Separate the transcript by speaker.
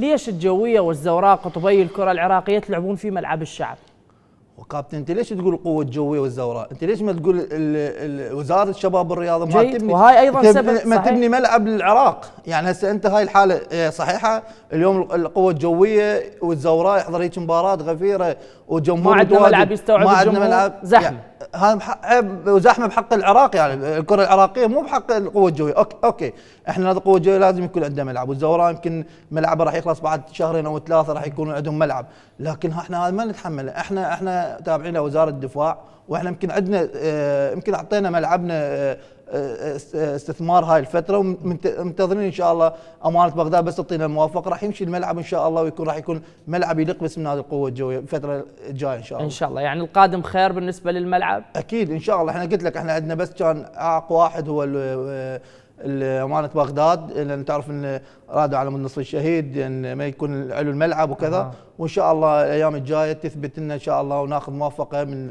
Speaker 1: ليش الجويه والزوراء قطبي الكره العراقيه تلعبون في ملعب الشعب؟
Speaker 2: وكابتن انت ليش تقول القوه الجويه والزوراء؟ انت ليش ما تقول وزاره الشباب والرياضه ما تبني وهاي ايضا سبب ما تبني ملعب للعراق، يعني هسه انت هاي الحاله ايه، صحيحه اليوم القوه الجويه والزوراء يحضر هيك مباراه غفيره وجمهور ما عندنا ملعب يستوعب ما عندنا ملعب زحمه يعني هذا إيه، زحمه بحق العراق يعني الكره العراقيه مو بحق القوه الجويه اوكي اوكي احنا هذا القوه الجويه لازم يكون عندنا ملعب والزوراء يمكن ملعبه راح يخلص بعد شهرين او ثلاثه راح يكون عندهم ملعب لكن احنا هذا ما نتحمله احنا احنا تابعين لوزاره الدفاع واحنا يمكن عندنا إيه، يمكن اعطينا ملعبنا إيه، استثمار هاي الفتره ومنتظرين ان شاء الله امانه بغداد بس تعطينا الموافقه راح يمشي الملعب ان شاء الله ويكون راح يكون ملعب يليق باسم نادي القوه الجويه الفتره الجايه ان شاء الله ان شاء
Speaker 1: الله يعني القادم خير بالنسبه للملعب اكيد ان شاء الله احنا قلت لك احنا عندنا بس كان عائق واحد هو
Speaker 2: امانه بغداد لان تعرف ان رادوا على النصر الشهيد ان يعني ما يكون علو الملعب وكذا آه. وان شاء الله الايام الجايه تثبت لنا ان شاء الله وناخذ موافقه من